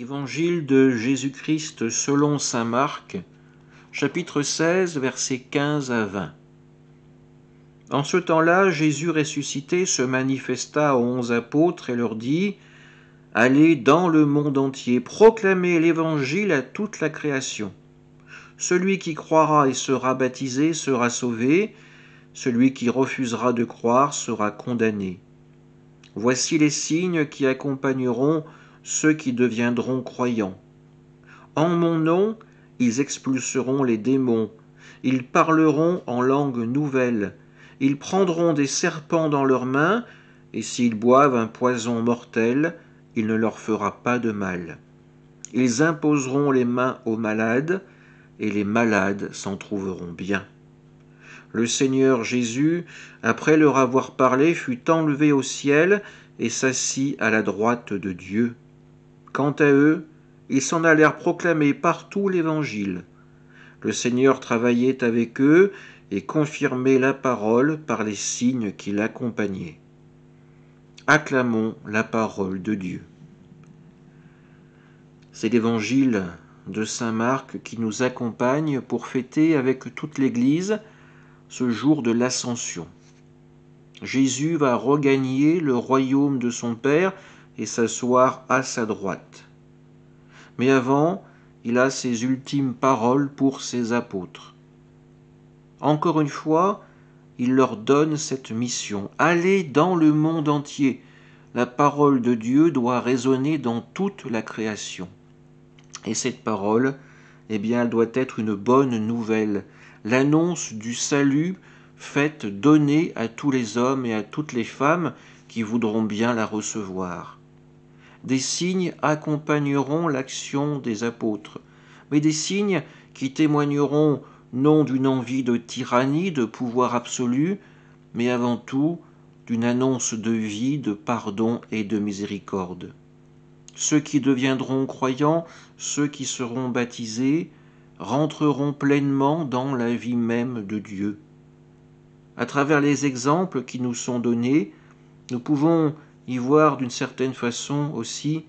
Évangile de Jésus-Christ selon Saint Marc, chapitre 16, versets 15 à 20. En ce temps-là, Jésus ressuscité se manifesta aux onze apôtres et leur dit Allez dans le monde entier, proclamez l'Évangile à toute la création. Celui qui croira et sera baptisé sera sauvé, celui qui refusera de croire sera condamné. Voici les signes qui accompagneront ceux qui deviendront croyants. En mon nom, ils expulseront les démons, ils parleront en langue nouvelle, ils prendront des serpents dans leurs mains, et s'ils boivent un poison mortel, il ne leur fera pas de mal. Ils imposeront les mains aux malades, et les malades s'en trouveront bien. Le Seigneur Jésus, après leur avoir parlé, fut enlevé au ciel et s'assit à la droite de Dieu. Quant à eux, ils s'en allèrent proclamer partout l'Évangile. Le Seigneur travaillait avec eux et confirmait la parole par les signes qui l'accompagnaient. Acclamons la parole de Dieu. C'est l'Évangile de Saint Marc qui nous accompagne pour fêter avec toute l'Église ce jour de l'ascension. Jésus va regagner le royaume de son Père et s'asseoir à sa droite. Mais avant, il a ses ultimes paroles pour ses apôtres. Encore une fois, il leur donne cette mission. Allez dans le monde entier. La parole de Dieu doit résonner dans toute la création. Et cette parole, eh bien, elle doit être une bonne nouvelle. L'annonce du salut faite donnée à tous les hommes et à toutes les femmes qui voudront bien la recevoir. Des signes accompagneront l'action des apôtres, mais des signes qui témoigneront non d'une envie de tyrannie, de pouvoir absolu, mais avant tout d'une annonce de vie, de pardon et de miséricorde. Ceux qui deviendront croyants, ceux qui seront baptisés, rentreront pleinement dans la vie même de Dieu. À travers les exemples qui nous sont donnés, nous pouvons y voir d'une certaine façon aussi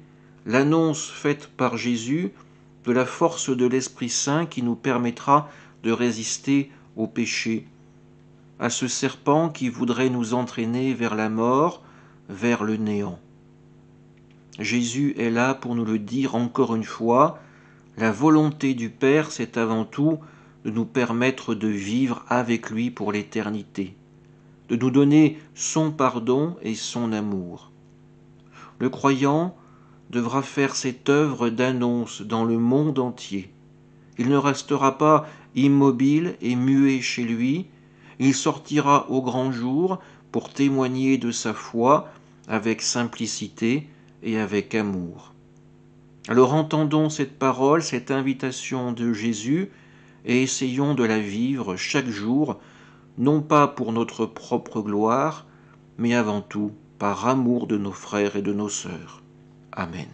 l'annonce faite par Jésus de la force de l'Esprit Saint qui nous permettra de résister au péché, à ce serpent qui voudrait nous entraîner vers la mort, vers le néant. Jésus est là pour nous le dire encore une fois, la volonté du Père, c'est avant tout de nous permettre de vivre avec lui pour l'éternité de nous donner son pardon et son amour. Le croyant devra faire cette œuvre d'annonce dans le monde entier. Il ne restera pas immobile et muet chez lui, il sortira au grand jour pour témoigner de sa foi avec simplicité et avec amour. Alors entendons cette parole, cette invitation de Jésus, et essayons de la vivre chaque jour non pas pour notre propre gloire, mais avant tout par amour de nos frères et de nos sœurs. Amen.